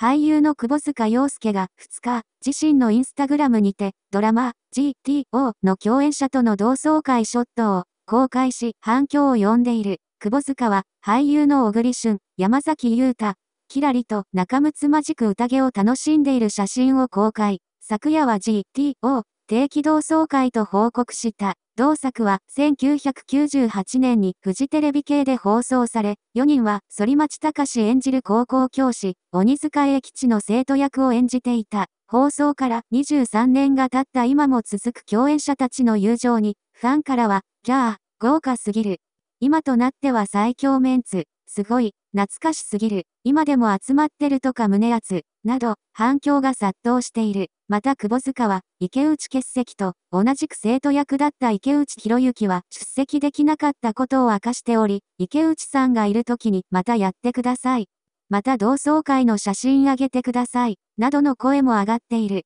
俳優の久保塚洋介が2日、自身のインスタグラムにて、ドラマ、GTO の共演者との同窓会ショットを公開し、反響を呼んでいる。久保塚は、俳優の小栗旬、山崎優太、キラリと仲睦まじく宴を楽しんでいる写真を公開。昨夜は GTO 定期同窓会と報告した。同作は1998年にフジテレビ系で放送され、4人は反町隆演じる高校教師、鬼塚英吉の生徒役を演じていた。放送から23年が経った今も続く共演者たちの友情に、ファンからは、ギャー、豪華すぎる。今となっては最強メンツ。すごい、懐かしすぎる、今でも集まってるとか胸熱、など、反響が殺到している。また、窪塚は、池内欠席と、同じく生徒役だった池内博之は、出席できなかったことを明かしており、池内さんがいる時に、またやってください。また同窓会の写真あげてください。などの声も上がっている。